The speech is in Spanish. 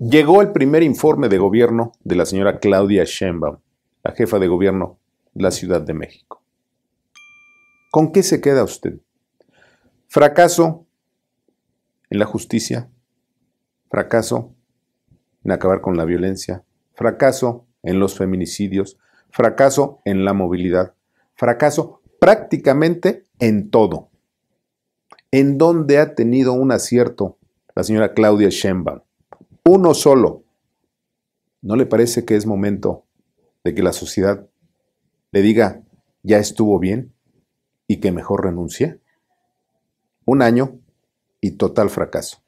Llegó el primer informe de gobierno de la señora Claudia Sheinbaum, la jefa de gobierno de la Ciudad de México. ¿Con qué se queda usted? Fracaso en la justicia, fracaso en acabar con la violencia, fracaso en los feminicidios, fracaso en la movilidad, fracaso prácticamente en todo. ¿En dónde ha tenido un acierto la señora Claudia Sheinbaum? uno solo. ¿No le parece que es momento de que la sociedad le diga, ya estuvo bien y que mejor renuncie? Un año y total fracaso.